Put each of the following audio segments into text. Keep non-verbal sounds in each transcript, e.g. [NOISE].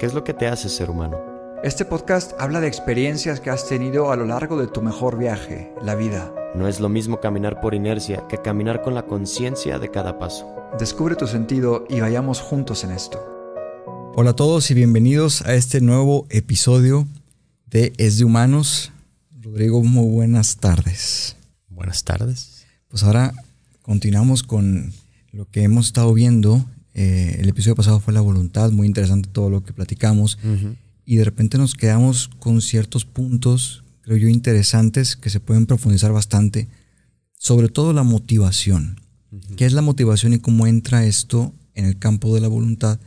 ¿Qué es lo que te hace ser humano? Este podcast habla de experiencias que has tenido a lo largo de tu mejor viaje, la vida. No es lo mismo caminar por inercia que caminar con la conciencia de cada paso. Descubre tu sentido y vayamos juntos en esto. Hola a todos y bienvenidos a este nuevo episodio de Es de Humanos. Rodrigo, muy buenas tardes. Buenas tardes. Pues ahora continuamos con lo que hemos estado viendo eh, el episodio pasado fue la voluntad, muy interesante todo lo que platicamos. Y de repente nos quedamos con ciertos puntos, creo yo, interesantes que se pueden profundizar bastante. Sobre todo la motivación. ¿Qué es la motivación y cómo entra esto en el campo de la voluntad?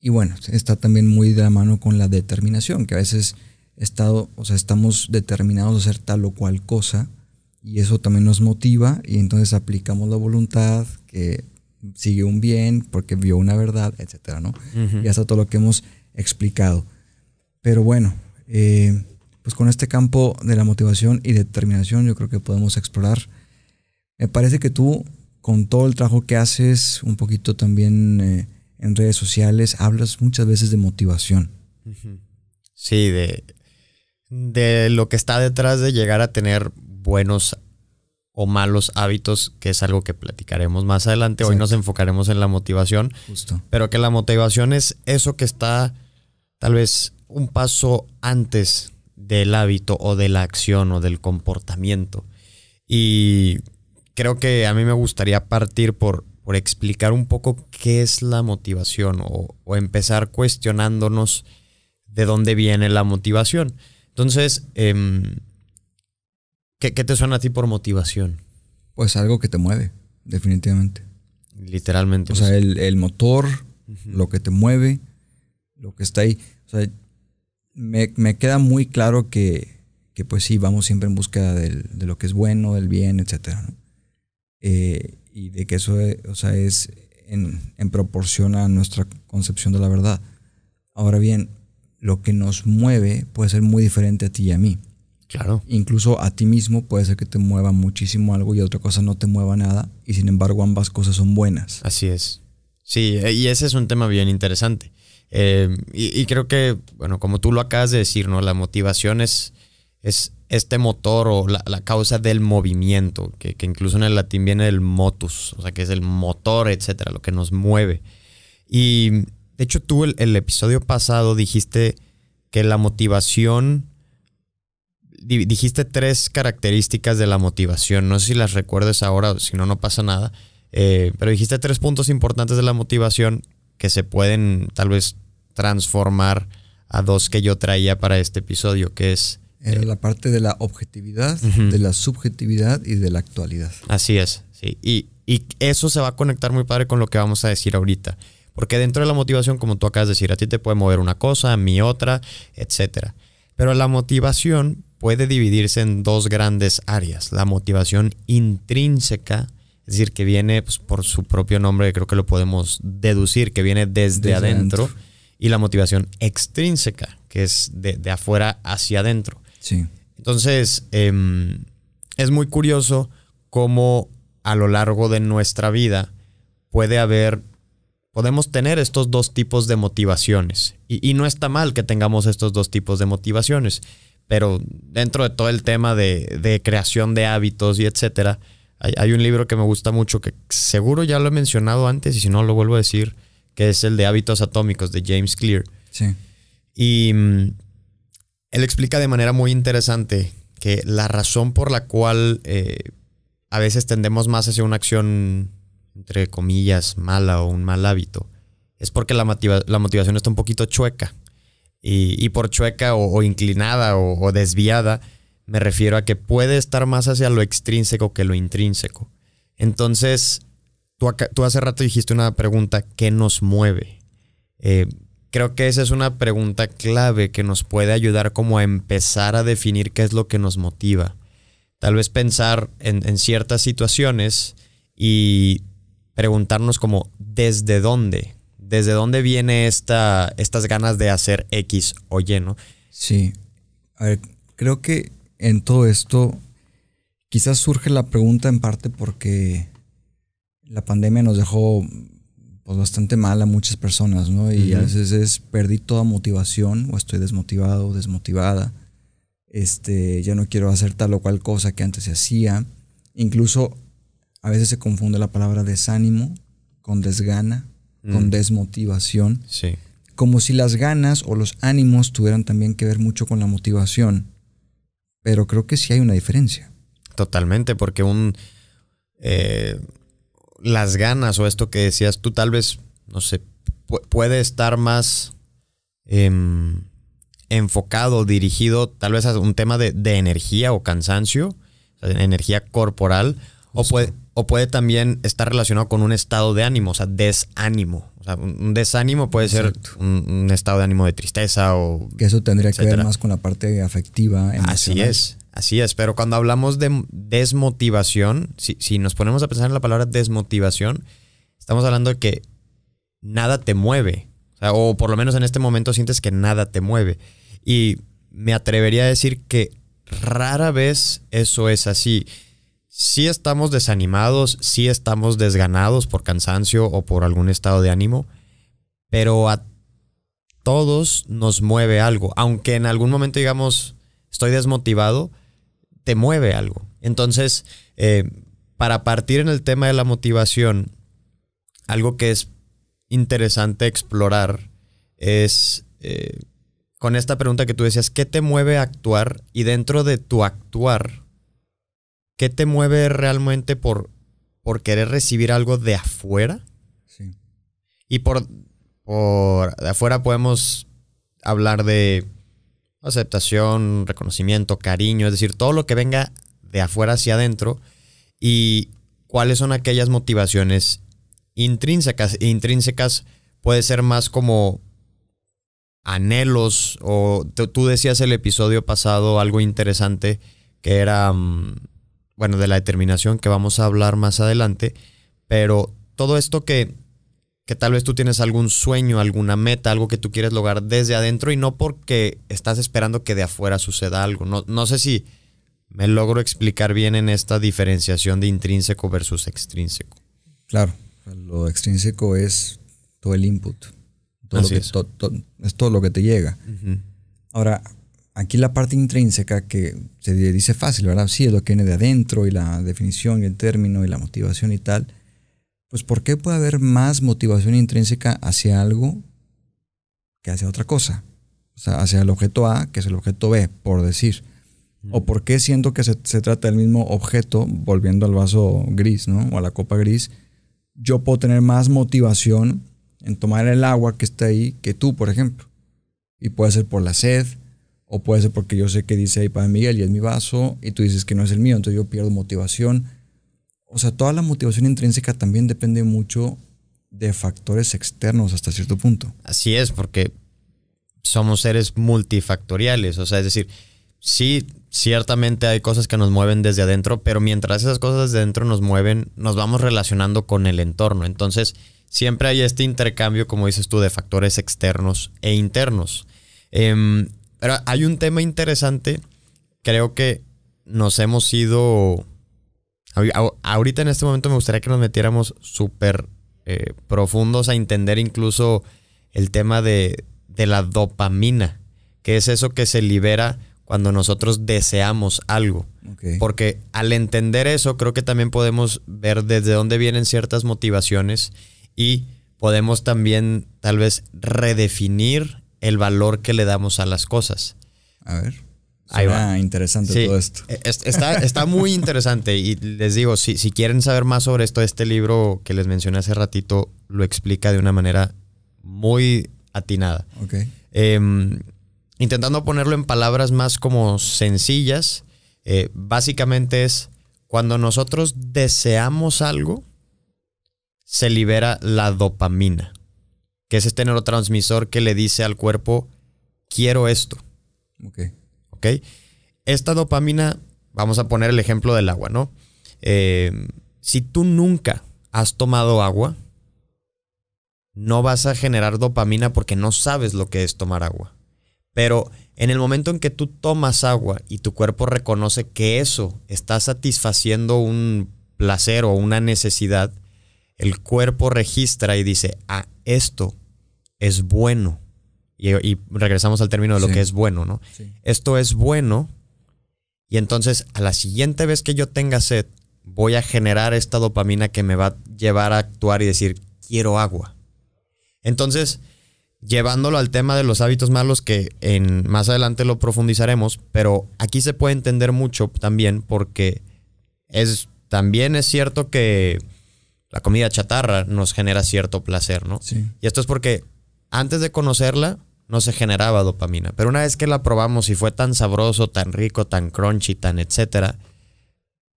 Y bueno, está también muy de la mano con la determinación, que a veces estado, o sea, estamos determinados a hacer tal o cual cosa y eso también nos motiva y entonces aplicamos la voluntad que siguió un bien, porque vio una verdad, etcétera, ¿no? Y hasta todo lo que hemos explicado. Pero bueno, eh, pues con este campo de la motivación y determinación, yo creo que podemos explorar. Me parece que tú, con todo el trabajo que haces, un poquito también eh, en redes sociales, hablas muchas veces de motivación. Sí, de, de lo que está detrás de llegar a tener buenos o malos hábitos, que es algo que platicaremos más adelante. Hoy nos enfocaremos en la motivación. Pero que la motivación es eso que está tal vez un paso antes del hábito o de la acción o del comportamiento. Y creo que a mí me gustaría partir por, por explicar un poco qué es la motivación o, empezar cuestionándonos de dónde viene la motivación. Entonces, em, ¿Qué, te suena a ti por motivación? Pues algo que te mueve, definitivamente. Literalmente. O sea, pues. el, el motor, lo que te mueve, lo que está ahí. O sea, me, me queda muy claro que, que, pues sí, vamos siempre en búsqueda de lo que es bueno, del bien, etc. Eh, y de que eso o sea, es en, en proporción a nuestra concepción de la verdad. Ahora bien, lo que nos mueve puede ser muy diferente a ti y a mí. Claro. Incluso a ti mismo puede ser que te mueva muchísimo algo y otra cosa no te mueva nada, y sin embargo ambas cosas son buenas. Así es. Sí, eh, y ese es un tema bien interesante. Eh, y, creo que, bueno, como tú lo acabas de decir, ¿no? La motivación es, es este motor o la, causa del movimiento, que, incluso en el latín viene del motus, o sea, que es el motor, etcétera, lo que nos mueve. Y de hecho, tú el episodio pasado dijiste que la motivación dijiste tres características de la motivación. No sé si las recuerdes ahora, si no, no pasa nada. Eh, pero dijiste tres puntos importantes de la motivación que se pueden tal vez transformar a dos que yo traía para este episodio, que es... Era eh, la parte de la objetividad, de la subjetividad y de la actualidad. Así es, sí. Y, eso se va a conectar muy padre con lo que vamos a decir ahorita. Porque dentro de la motivación, como tú acabas de decir, a ti te puede mover una cosa, a mí otra, etcétera. Pero la motivación puede dividirse en dos grandes áreas. La motivación intrínseca, es decir, que viene pues, por su propio nombre, creo que lo podemos deducir, que viene desde, adentro, y la motivación extrínseca, que es de, afuera hacia adentro. Sí. Entonces, em, es muy curioso cómo a lo largo de nuestra vida puede haber, podemos tener estos dos tipos de motivaciones. y no está mal que tengamos estos dos tipos de motivaciones, pero dentro de todo el tema de, creación de hábitos y etcétera, hay, un libro que me gusta mucho que seguro ya lo he mencionado antes y si no lo vuelvo a decir, que es el de Hábitos Atómicos de James Clear. Sí. Y mm, él explica de manera muy interesante que la razón por la cual eh, a veces tendemos más hacia una acción, entre comillas, mala o un mal hábito, es porque la, la motivación está un poquito chueca. Y, por chueca o, inclinada o, desviada, me refiero a que puede estar más hacia lo extrínseco que lo intrínseco. Entonces, tú, tú hace rato dijiste una pregunta, ¿qué nos mueve? Eh, creo que esa es una pregunta clave que nos puede ayudar como a empezar a definir qué es lo que nos motiva. Tal vez pensar en, en ciertas situaciones y preguntarnos como desde dónde, desde dónde viene esta, estas ganas de hacer X o Y, ¿no? Sí. A ver, creo que en todo esto quizás surge la pregunta en parte porque la pandemia nos dejó pues, bastante mal a muchas personas, ¿no? Y a veces es perdí toda motivación o estoy desmotivado, desmotivada. Este, ya no quiero hacer tal o cual cosa que antes se hacía. Incluso a veces se confunde la palabra desánimo con desgana con mm. desmotivación. Sí. Como si las ganas o los ánimos tuvieran también que ver mucho con la motivación. Pero creo que sí hay una diferencia. Totalmente, porque un. Eh, las ganas o esto que decías tú, tal vez, no sé, puede estar más. Em, enfocado, dirigido tal vez a un tema de, energía o cansancio, energía corporal, o puede, o puede también estar relacionado con un estado de ánimo, o sea, desánimo. O sea, un desánimo puede ser un, estado de ánimo de tristeza o... Que eso tendría que ver más con la parte afectiva. Así es, así es. Pero cuando hablamos de desmotivación, si, si nos ponemos a pensar en la palabra desmotivación, estamos hablando de que nada te mueve. O, o por lo menos en este momento sientes que nada te mueve. Y me atrevería a decir que rara vez eso es así. Si estamos desanimados, si estamos desganados por cansancio o por algún estado de ánimo, pero a todos nos mueve algo. Aunque en algún momento digamos, estoy desmotivado, te mueve algo. Entonces, eh, para partir en el tema de la motivación, algo que es interesante explorar es eh, con esta pregunta que tú decías, ¿qué te mueve a actuar? Y dentro de tu actuar, ¿Qué te mueve realmente por, por querer recibir algo de afuera? Sí. Y por, por de afuera podemos hablar de aceptación, reconocimiento, cariño, es decir, todo lo que venga de afuera hacia adentro y cuáles son aquellas motivaciones intrínsecas. Intrínsecas puede ser más como anhelos o tú decías el episodio pasado algo interesante que era mm, bueno, de la determinación que vamos a hablar más adelante, pero todo esto que, que tal vez tú tienes algún sueño, alguna meta, algo que tú quieres lograr desde adentro y no porque estás esperando que de afuera suceda algo. No, no sé si me logro explicar bien en esta diferenciación de intrínseco versus extrínseco. Claro, lo extrínseco es todo el input, todo lo que, es. todo lo que te llega. Ahora, aquí la parte intrínseca que se dice fácil, ¿verdad? Sí, es lo que viene de adentro y la definición y el término y la motivación y tal. Pues ¿por qué puede haber más motivación intrínseca hacia algo que hacia otra cosa? O sea, hacia el objeto A que es el objeto B, por decir. ¿O por qué siento que se, se trata del mismo objeto, volviendo al vaso gris, ¿no? O a la copa gris, yo puedo tener más motivación en tomar el agua que está ahí que tú, por ejemplo. Y puede ser por la sed, o puede ser porque yo sé que dice ahí para Miguel y es mi vaso y tú dices que no es el mío, entonces yo pierdo motivación. O sea, toda la motivación intrínseca también depende mucho de factores externos hasta cierto punto. Así es, porque somos seres multifactoriales. O sea, es decir, sí, ciertamente hay cosas que nos mueven desde adentro, pero mientras esas cosas desde adentro nos mueven, nos vamos relacionando con el entorno. Entonces, siempre hay este intercambio, como dices tú, de factores externos e internos. Eh, pero hay un tema interesante. Creo que nos hemos ido. Ahorita en este momento me gustaría que nos metiéramos súper eh, profundos a entender incluso el tema de, de la dopamina, que es eso que se libera cuando nosotros deseamos algo. Porque al entender eso, creo que también podemos ver desde dónde vienen ciertas motivaciones y podemos también tal vez redefinir el valor que le damos a las cosas. A ver. Ahí va. interesante todo esto. Está, muy interesante y les digo, si, quieren saber más sobre esto, este libro que les mencioné hace ratito lo explica de una manera muy atinada. Ok. Em, intentando ponerlo en palabras más como sencillas, eh, básicamente es cuando nosotros deseamos algo, se libera la dopamina que es este neurotransmisor que le dice al cuerpo, quiero esto. Ok. Ok. Esta dopamina, vamos a poner el ejemplo del agua, ¿no? Eh, si tú nunca has tomado agua, no vas a generar dopamina porque no sabes lo que es tomar agua. Pero en el momento en que tú tomas agua y tu cuerpo reconoce que eso está satisfaciendo un placer o una necesidad, el cuerpo registra y dice, ah, esto es bueno. Y, regresamos al término de lo que es bueno, ¿no? Esto es bueno. Y entonces a la siguiente vez que yo tenga sed, voy a generar esta dopamina que me va a llevar a actuar y decir, quiero agua. Entonces, llevándolo al tema de los hábitos malos, que en, más adelante lo profundizaremos, pero aquí se puede entender mucho también porque es, también es cierto que la comida chatarra nos genera cierto placer, ¿no? Sí. Y esto es porque antes de conocerla no se generaba dopamina, pero una vez que la probamos y fue tan sabroso, tan rico, tan crunchy, tan etcétera,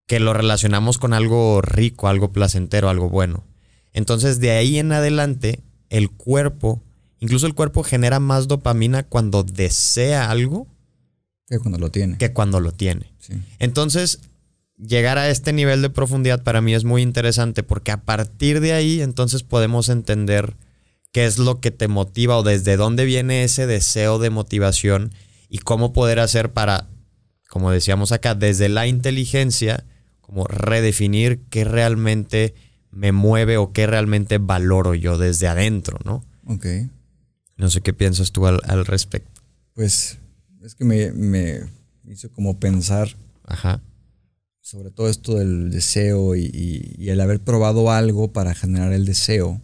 que lo relacionamos con algo rico, algo placentero, algo bueno. Entonces de ahí en adelante el cuerpo, incluso el cuerpo genera más dopamina cuando desea algo que cuando lo tiene. Que cuando lo tiene. Sí. Entonces llegar a este nivel de profundidad para mí es muy interesante porque a partir de ahí entonces podemos entender qué es lo que te motiva o desde dónde viene ese deseo de motivación y cómo poder hacer para, como decíamos acá, desde la inteligencia, como redefinir qué realmente me mueve o qué realmente valoro yo desde adentro, ¿no? Ok. No sé qué piensas tú al, al respecto. Pues es que me, me hizo como pensar. Ajá sobre todo esto del deseo y, el haber probado algo para generar el deseo,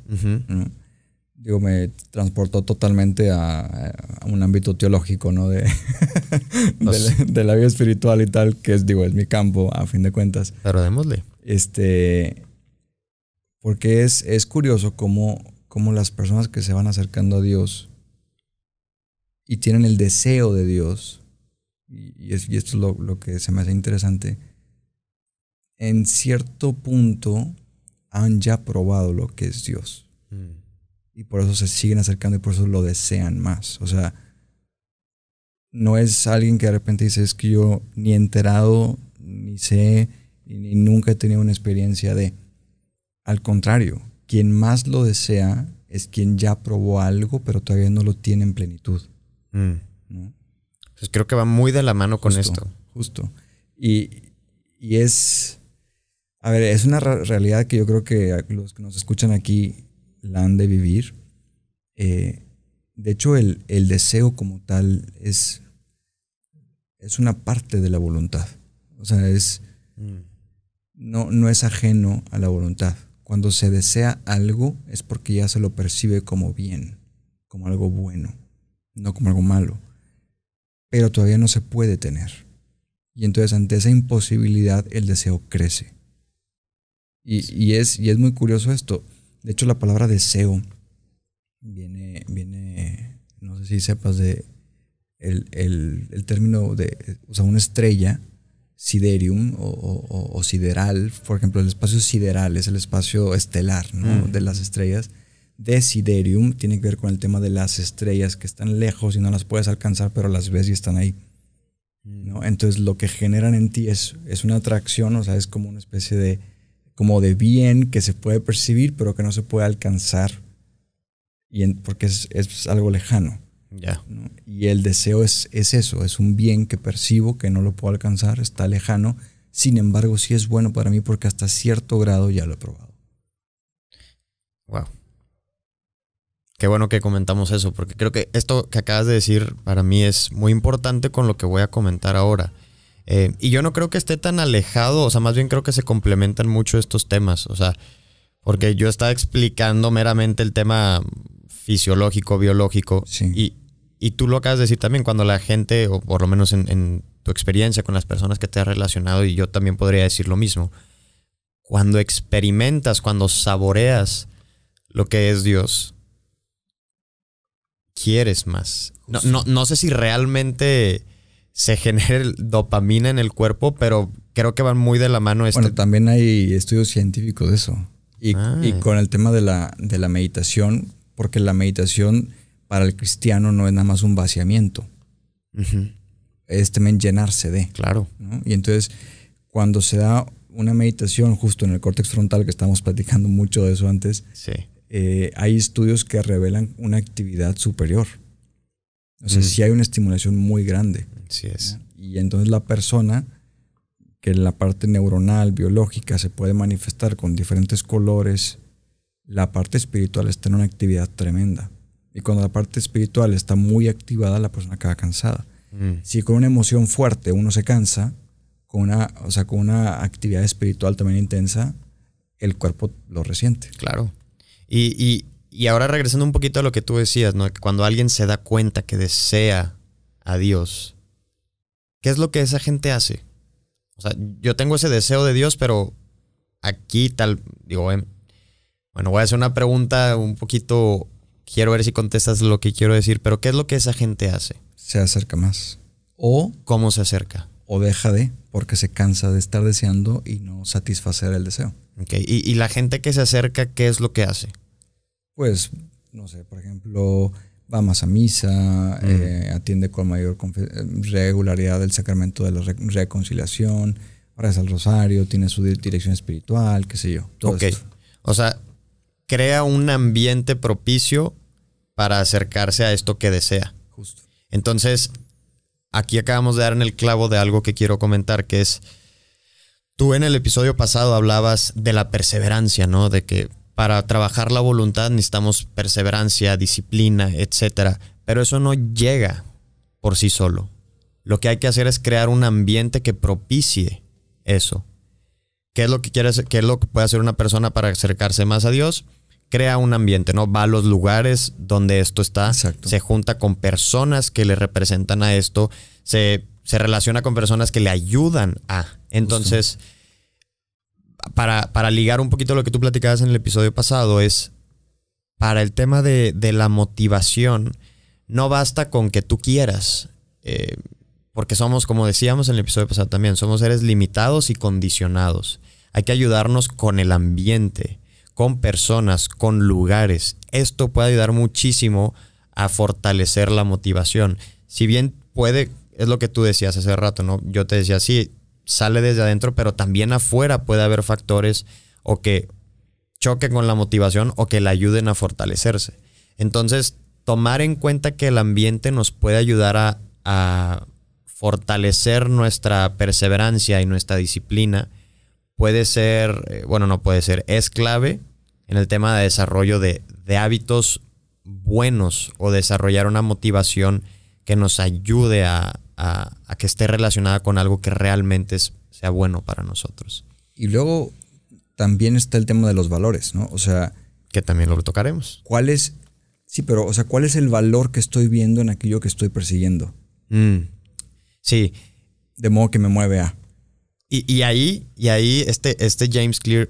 digo, me transportó totalmente a, un ámbito teológico, ¿no? De, [LAUGHS] de, la, vida espiritual y tal, que es, digo, es mi campo, a fin de cuentas. Pero démosle. Este, porque es, es curioso cómo, las personas que se van acercando a Dios y tienen el deseo de Dios, y, y esto es lo, lo que se me hace interesante, en cierto punto han ya probado lo que es Dios. Mm. Y por eso se siguen acercando y por eso lo desean más. O sea, no es alguien que de repente dice, es que yo ni he enterado, ni sé, ni nunca he tenido una experiencia de... Al contrario, quien más lo desea es quien ya probó algo, pero todavía no lo tiene en plenitud. entonces mm. pues creo que va muy de la mano con esto. Justo. Y, y es a ver, es una realidad que yo creo que los que nos escuchan aquí la han de vivir. Eh, de hecho, el, deseo como tal es, es una parte de la voluntad. O sea, es, mm. no, no es ajeno a la voluntad. Cuando se desea algo es porque ya se lo percibe como bien, como algo bueno, no como algo malo. Pero todavía no se puede tener. Y entonces ante esa imposibilidad el deseo crece. Y, y, es, y es muy curioso esto. De hecho, la palabra deseo viene, viene no sé si sepas de el, el, término de, o sea, una estrella, siderium o, sideral, por ejemplo, el espacio sideral es el espacio estelar ¿no? Mm. de las estrellas. Desiderium tiene que ver con el tema de las estrellas que están lejos y no las puedes alcanzar, pero las ves y están ahí. ¿no? Mm. Entonces lo que generan en ti es, es una atracción, o sea, es como una especie de como de bien que se puede percibir, pero que no se puede alcanzar, y porque es, algo lejano. Y el deseo es, es eso, es un bien que percibo, que no lo puedo alcanzar, está lejano, sin embargo sí es bueno para mí porque hasta cierto grado ya lo he probado. Wow. Qué bueno que comentamos eso, porque creo que esto que acabas de decir para mí es muy importante con lo que voy a comentar ahora. Eh, y yo no creo que esté tan alejado, o sea, más bien creo que se complementan mucho estos temas, o sea, porque yo estaba explicando meramente el tema fisiológico, biológico, y, tú lo acabas de decir también, cuando la gente, o por lo menos en, tu experiencia con las personas que te has relacionado, y yo también podría decir lo mismo, cuando experimentas, cuando saboreas lo que es Dios, quieres más. No, no, no sé si realmente se genera dopamina en el cuerpo, pero creo que van muy de la mano. Este... Bueno, también hay estudios científicos de eso. Y, ah. con el tema de la, de la meditación, porque la meditación para el cristiano no es nada más un vaciamiento. Es también llenarse de. Claro. Y entonces, cuando se da una meditación justo en el córtex frontal, que estábamos platicando mucho de eso antes, eh, hay estudios que revelan una actividad superior. O sea, hay una estimulación muy grande. sí es. Y entonces la persona, que en la parte neuronal, biológica, se puede manifestar con diferentes colores, la parte espiritual está en una actividad tremenda. Y cuando la parte espiritual está muy activada, la persona acaba cansada. Mm. Si con una emoción fuerte uno se cansa, con una, o sea, con una actividad espiritual también intensa, el cuerpo lo resiente. Claro. y, y ahora regresando un poquito a lo que tú decías, ¿no? cuando alguien se da cuenta que desea a Dios, ¿qué es lo que esa gente hace? O sea, yo tengo ese deseo de Dios, pero aquí tal, digo, em, bueno, voy a hacer una pregunta un poquito, quiero ver si contestas lo que quiero decir, pero ¿qué es lo que esa gente hace? Se acerca más. ¿O cómo se acerca? O deja de, porque se cansa de estar deseando y no satisfacer el deseo. Ok, y la gente que se acerca, ¿qué es lo que hace? pues, no sé, por ejemplo, va más a misa, eh, atiende con mayor regularidad el sacramento de la reconciliación, reza el rosario, tiene su dirección espiritual, qué sé yo. ok. O sea, crea un ambiente propicio para acercarse a esto que desea. Justo. Entonces, aquí acabamos de dar en el clavo de algo que quiero comentar, que es, tú en el episodio pasado hablabas de la perseverancia, ¿no? De que para trabajar la voluntad necesitamos perseverancia, disciplina, etc. Pero eso no llega por sí solo. Lo que hay que hacer es crear un ambiente que propicie eso. ¿Qué es lo que quiere es lo que puede hacer una persona para acercarse más a Dios? Crea un ambiente, ¿no? Va a los lugares donde esto está, se junta con personas que le representan a esto, se, se relaciona con personas que le ayudan a. Entonces, para, ligar un poquito lo que tú platicabas en el episodio pasado, es para el tema de, la motivación, no basta con que tú quieras. Eh, porque somos, como decíamos en el episodio pasado también, somos seres limitados y condicionados. Hay que ayudarnos con el ambiente, con personas, con lugares. Esto puede ayudar muchísimo a fortalecer la motivación. Si bien puede, es lo que tú decías hace rato, ¿no? Yo te decía, sí, sale desde adentro, pero también afuera puede haber factores o que choquen con la motivación o que la ayuden a fortalecerse. Entonces, tomar en cuenta que el ambiente nos puede ayudar a, fortalecer nuestra perseverancia y nuestra disciplina puede ser, eh, bueno, no puede ser, es clave en el tema de desarrollo de hábitos buenos o desarrollar una motivación que nos ayude a, a, que esté relacionada con algo que realmente sea bueno para nosotros. Y luego también está el tema de los valores, ¿no? O sea... Que también lo retocaremos ¿Cuál es... Sí, pero, o sea, ¿cuál es el valor que estoy viendo en aquello que estoy persiguiendo? Mm. sí. De modo que me mueve a... Y, ahí, y ahí este, este James Clear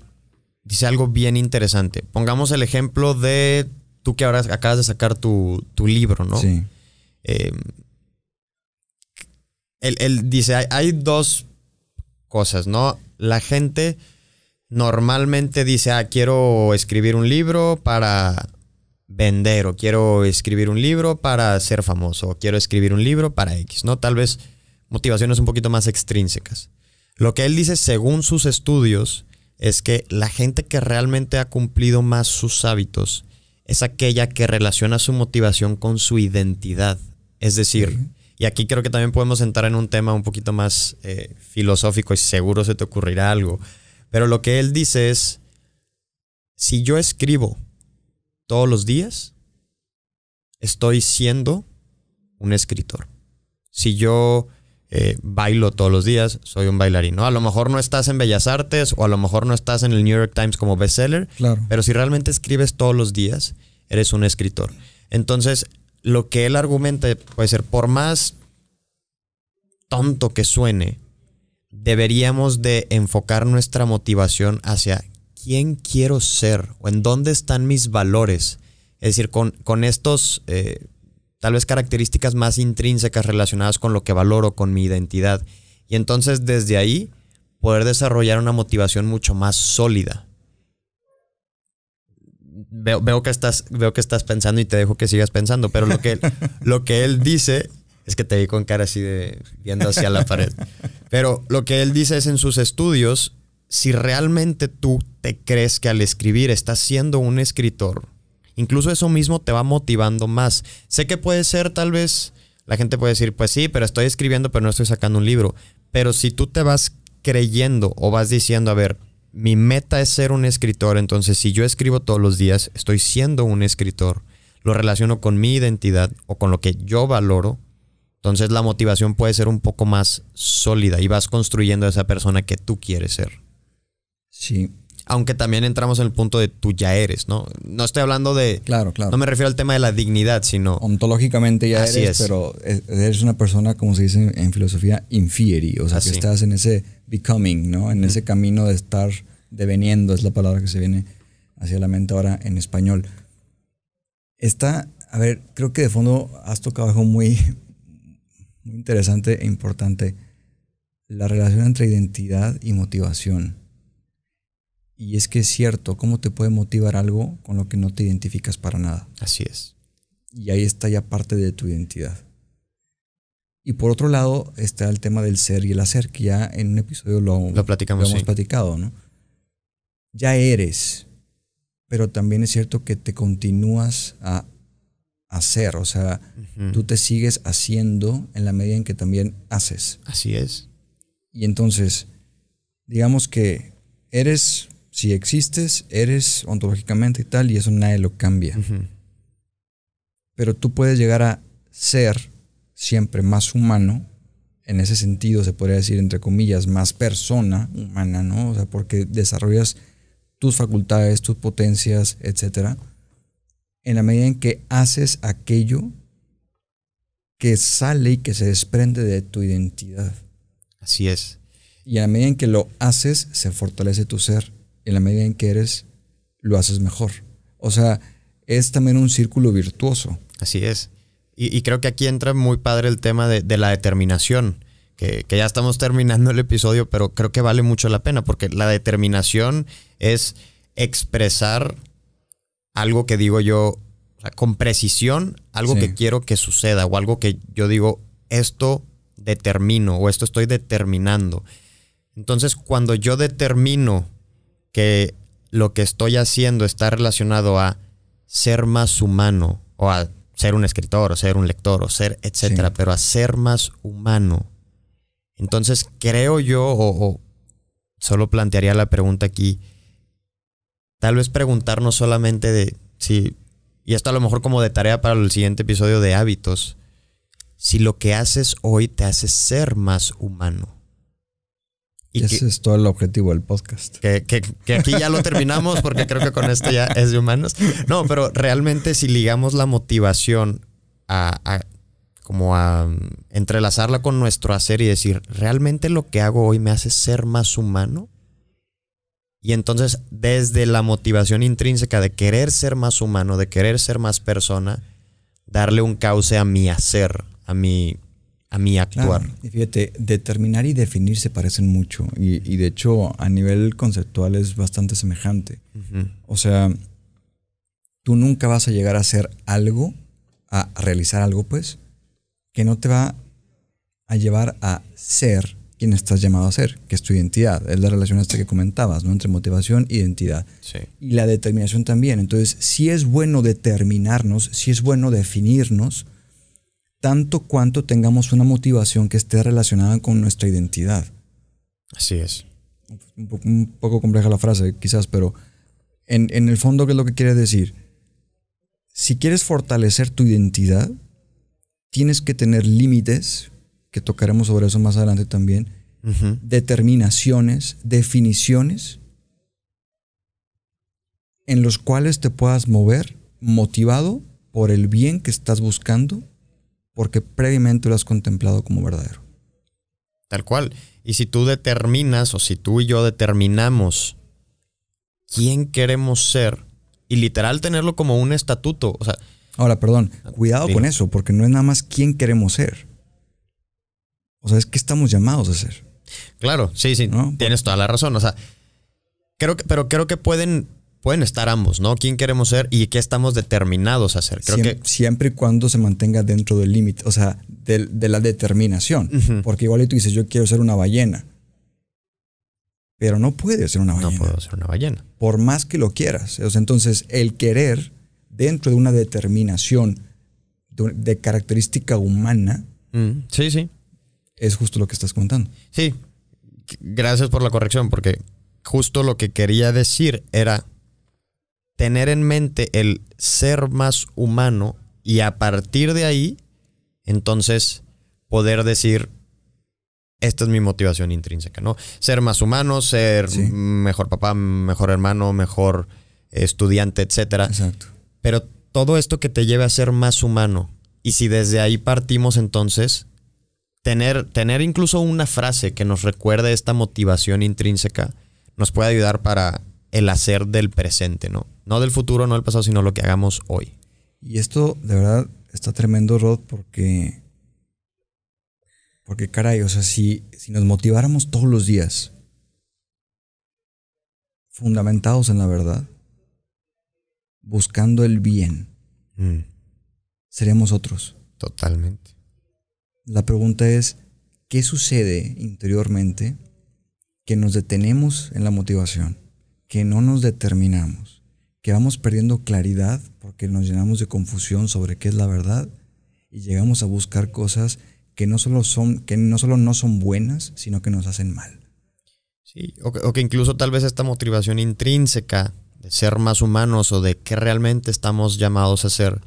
dice algo bien interesante. Pongamos el ejemplo de tú que ahora acabas de sacar tu, libro, ¿no? Sí. Eh, él, dice, hay, dos cosas, ¿no? La gente normalmente dice, ah, quiero escribir un libro para vender, o quiero escribir un libro para ser famoso, o quiero escribir un libro para X, ¿no? Tal vez motivaciones un poquito más extrínsecas. Lo que él dice, según sus estudios, es que la gente que realmente ha cumplido más sus hábitos es aquella que relaciona su motivación con su identidad. Es decir, y aquí creo que también podemos entrar en un tema un poquito más eh, filosófico y seguro se te ocurrirá algo. Pero lo que él dice es, si yo escribo todos los días, estoy siendo un escritor. Si yo eh, bailo todos los días, soy un bailarín. A lo mejor no estás en Bellas Artes o a lo mejor no estás en el New York Times como bestseller, pero si realmente escribes todos los días, eres un escritor. Entonces, lo que él argumenta puede ser, por más tonto que suene, deberíamos de enfocar nuestra motivación hacia quién quiero ser o en dónde están mis valores. Es decir, con, con estos eh, tal vez características más intrínsecas relacionadas con lo que valoro, con mi identidad. Y entonces desde ahí poder desarrollar una motivación mucho más sólida veo, que estás, veo que estás pensando y te dejo que sigas pensando, pero lo que, [LAUGHS] lo que él dice es que te vi con cara así de viendo hacia la pared. Pero lo que él dice es en sus estudios, si realmente tú te crees que al escribir estás siendo un escritor, incluso eso mismo te va motivando más. Sé que puede ser tal vez, la gente puede decir, pues sí, pero estoy escribiendo, pero no estoy sacando un libro. Pero si tú te vas creyendo o vas diciendo, a ver, mi meta es ser un escritor, entonces si yo escribo todos los días, estoy siendo un escritor. Lo relaciono con mi identidad o con lo que yo valoro. Entonces la motivación puede ser un poco más sólida y vas construyendo a esa persona que tú quieres ser. Sí, aunque también entramos en el punto de tú ya eres, ¿no? No estoy hablando de... Claro, claro. No me refiero al tema de la dignidad, sino... Ontológicamente ya eres, pero eres una persona, como se dice en filosofía, infieri, o sea, que estás en ese becoming, ¿no? En ese camino de estar deveniendo, es la palabra que se viene hacia la mente ahora en español. Está, a ver, creo que de fondo has tocado algo muy interesante e importante, la relación entre identidad y motivación. Y es que es cierto, ¿cómo te puede motivar algo con lo que no te identificas para nada? Así es. Y ahí está ya parte de tu identidad. Y por otro lado está el tema del ser y el hacer, que ya en un episodio lo, hemos platicado, ¿no? Ya eres, pero también es cierto que te continúas a hacer, o sea, tú te sigues haciendo en la medida en que también haces. Así es. Y entonces, digamos que eres si existes, eres ontológicamente y tal, y eso nadie lo cambia. Pero tú puedes llegar a ser siempre más humano, en ese sentido se podría decir, entre comillas, más persona humana, ¿no? O sea, porque desarrollas tus facultades, tus potencias, etc en la medida en que haces aquello que sale y que se desprende de tu identidad. Así es. Y a la medida en que lo haces, se fortalece tu ser en la medida en que eres, lo haces mejor. O sea, es también un círculo virtuoso. Así es. Y, creo que aquí entra muy padre el tema de, la determinación, que, ya estamos terminando el episodio, pero creo que vale mucho la pena, porque la determinación es expresar algo que digo yo con precisión, algo que quiero que suceda, o algo que yo digo, esto determino, o esto estoy determinando. Entonces, cuando yo determino que lo que estoy haciendo está relacionado a ser más humano o a ser un escritor o ser un lector o ser etcétera, pero a ser más humano. Entonces creo yo o, o solo plantearía la pregunta aquí, tal vez preguntarnos solamente de si y esto a lo mejor como de tarea para el siguiente episodio de hábitos, si lo que haces hoy te hace ser más humano. Ese es todo el objetivo del podcast. Que, aquí ya lo terminamos porque creo que con esto ya es de humanos. No, pero realmente si ligamos la motivación a, como a mm, entrelazarla con nuestro hacer y decir, ¿realmente lo que hago hoy me hace ser más humano? Y entonces desde la motivación intrínseca de querer ser más humano, de querer ser más persona, darle un cauce a mi hacer, a mi a mi actuar. fíjate, determinar y definir se parecen mucho y, de hecho a nivel conceptual es bastante semejante. O sea, tú nunca vas a llegar a hacer algo, a realizar algo pues, que no te va a llevar a ser quien estás llamado a ser, que es tu identidad. Es la relación esta que comentabas, ¿no? Entre motivación e identidad. Y la determinación también. Entonces, si es bueno determinarnos, si es bueno definirnos, tanto cuanto tengamos una motivación que esté relacionada con nuestra identidad. Así es. Un, poco, compleja la frase, quizás, pero en, el fondo, ¿qué es lo que quiere decir? Si quieres fortalecer tu identidad, tienes que tener límites, que tocaremos sobre eso más adelante también, determinaciones, definiciones, en los cuales te puedas mover motivado por el bien que estás buscando porque previamente lo has contemplado como verdadero. Tal cual. Y si tú determinas o si tú y yo determinamos quién queremos ser y literal tenerlo como un estatuto, o sea, Ahora, perdón, ah, cuidado con eso, porque no es nada más quién queremos ser. O sea, es que estamos llamados a ser. Claro, sí, sí, tienes toda la razón. O sea, creo que, pero creo que pueden pueden estar ambos, ¿no? ¿Quién queremos ser y qué estamos determinados a hacer? Creo siempre, que... siempre y cuando se mantenga dentro del límite, o sea, de, la determinación. Porque igual tú dices, yo quiero ser una ballena. Pero no puedes ser una ballena. No puedo ser una ballena. Por más que lo quieras. O entonces, el querer dentro de una determinación de, característica humana. Mm, sí, sí. Es justo lo que estás contando. Sí. Gracias por la corrección, porque justo lo que quería decir era tener en mente el ser más humano y a partir de ahí, entonces, poder decir, esta es mi motivación intrínseca, ¿no? Ser más humano, ser mejor papá, mejor hermano, mejor estudiante, etcétera. Exacto. Pero todo esto que te lleve a ser más humano. Y si desde ahí partimos entonces, tener, tener incluso una frase que nos recuerde esta motivación intrínseca nos puede ayudar para el hacer del presente, ¿no? No del futuro, no del pasado, sino lo que hagamos hoy. Y esto, de verdad, está tremendo, Rod, porque. Porque, caray, o sea, si, nos motiváramos todos los días, fundamentados en la verdad, buscando el bien, mm. seríamos otros. Totalmente. La pregunta es, ¿qué sucede interiormente que nos detenemos en la motivación? que no nos determinamos, que vamos perdiendo claridad porque nos llenamos de confusión sobre qué es la verdad y llegamos a buscar cosas que no solo, son, que no, solo no son buenas, sino que nos hacen mal. Sí, o que, o que incluso tal vez esta motivación intrínseca de ser más humanos o de qué realmente estamos llamados a ser,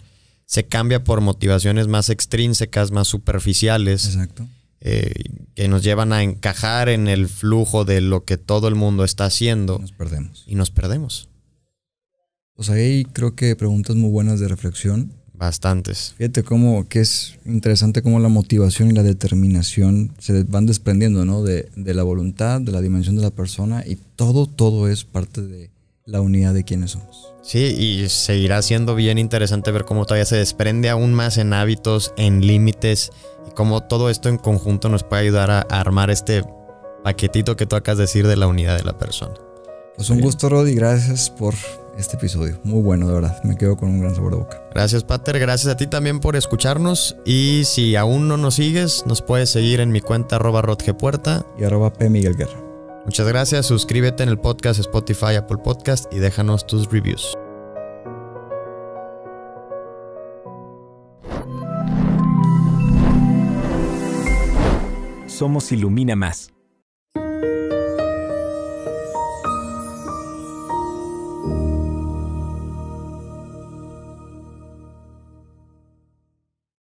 se cambia por motivaciones más extrínsecas, más superficiales. Exacto. Eh, que nos llevan a encajar en el flujo de lo que todo el mundo está haciendo. Nos perdemos. Y nos perdemos. Pues ahí creo que preguntas muy buenas de reflexión. Bastantes. Fíjate cómo que es interesante cómo la motivación y la determinación se van desprendiendo, ¿no? de la voluntad, de la dimensión de la persona y todo, todo es parte de, la unidad de quienes somos. Sí, y seguirá siendo bien interesante ver cómo todavía se desprende aún más en hábitos, en límites, y cómo todo esto en conjunto nos puede ayudar a, armar este paquetito que tú acabas de decir de la unidad de la persona. Pues un gusto, Rod, y gracias por este episodio. Muy bueno, de verdad. Me quedo con un gran sabor de boca. Gracias, Pater. Gracias a ti también por escucharnos. Y si aún no nos sigues, nos puedes seguir en mi cuenta arroba Puerta y arroba Guerra Muchas gracias, suscríbete en el podcast Spotify, Apple Podcast y déjanos tus reviews. Somos Ilumina Más.